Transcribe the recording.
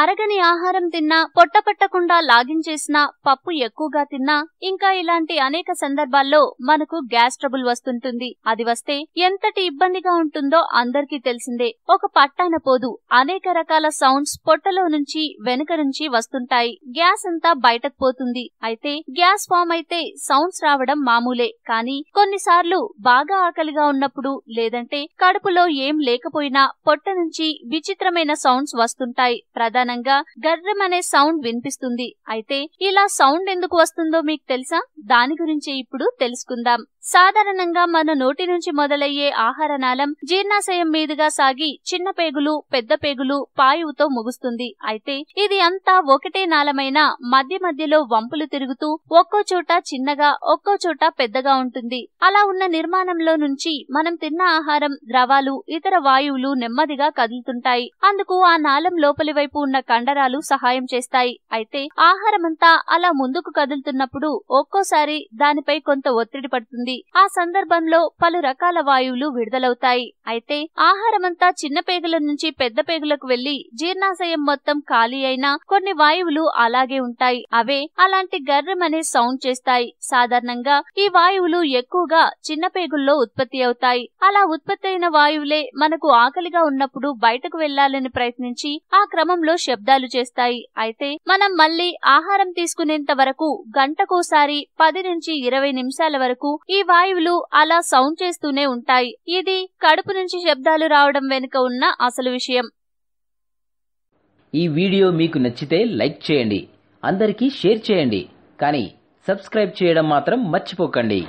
అరగని ఆహారం తిన్నా పొట్టపట్టకుండా లాగించేసినా పప్పు ఎక్కువగా తిన్నా ఇంకా ఇలాంటి అనేక సందర్భాల్లో మనకు గ్యాస్ ట్రబుల్ వస్తుంటుంది అది వస్తే ఎంతటి ఇబ్బందిగా ఉంటుందో అందరికీ తెలిసిందే ఒక పట్టాన పోదు అనేక రకాల సౌండ్స్ పొట్టలో నుంచి వెనుక నుంచి వస్తుంటాయి గ్యాస్ అంతా బయటకు పోతుంది అయితే గ్యాస్ ఫామ్ అయితే సౌండ్స్ రావడం మామూలే కానీ కొన్నిసార్లు బాగా ఆకలిగా ఉన్నప్పుడు లేదంటే కడుపులో ఏం లేకపోయినా పొట్ట నుంచి విచిత్రమైన సౌండ్స్ వస్తుంటాయి ప్రధాన నిదానంగా అనే సౌండ్ వినిపిస్తుంది అయితే ఇలా సౌండ్ ఎందుకు వస్తుందో మీకు తెలుసా దాని గురించి ఇప్పుడు తెలుసుకుందాం సాధారణంగా మన నోటి నుంచి మొదలయ్యే ఆహార నాళం జీర్ణాశయం మీదుగా సాగి చిన్న పేగులు పెద్ద పేగులు పాయువుతో ముగుస్తుంది అయితే ఇది అంతా ఒకటే నాళమైన మధ్య మధ్యలో వంపులు తిరుగుతూ ఒక్కో చోట చిన్నగా ఒక్కో చోట పెద్దగా ఉంటుంది అలా ఉన్న నిర్మాణంలో నుంచి మనం తిన్న ఆహారం ద్రవాలు ఇతర వాయువులు నెమ్మదిగా కదులుతుంటాయి అందుకు ఆ నాళం లోపలి వైపు ఉన్న ఉన్న కండరాలు సహాయం చేస్తాయి అయితే ఆహారమంతా అలా ముందుకు కదులుతున్నప్పుడు ఒక్కోసారి దానిపై కొంత ఒత్తిడి పడుతుంది ఆ సందర్భంలో పలు రకాల వాయువులు విడుదలవుతాయి అయితే ఆహారమంతా చిన్న పేగుల నుంచి పెద్ద పేగులకు వెళ్లి జీర్ణాశయం మొత్తం ఖాళీ అయినా కొన్ని వాయువులు అలాగే ఉంటాయి అవే అలాంటి గర్రం అనే సౌండ్ చేస్తాయి సాధారణంగా ఈ వాయువులు ఎక్కువగా చిన్న పేగుల్లో ఉత్పత్తి అవుతాయి అలా ఉత్పత్తి అయిన వాయువులే మనకు ఆకలిగా ఉన్నప్పుడు బయటకు వెళ్లాలని ప్రయత్నించి ఆ క్రమంలో శబ్దాలు చేస్తాయి అయితే మనం మళ్ళీ ఆహారం తీసుకునేంత వరకు గంటకోసారి పది నుంచి ఇరవై నిమిషాల వరకు ఈ వాయువులు అలా సౌండ్ చేస్తూనే ఉంటాయి ఇది కడుపు నుంచి శబ్దాలు రావడం వెనుక ఉన్న అసలు విషయం ఈ వీడియో మీకు నచ్చితే లైక్ చేయండి అందరికీ షేర్ చేయండి కానీ సబ్స్క్రైబ్ చేయడం మాత్రం మర్చిపోకండి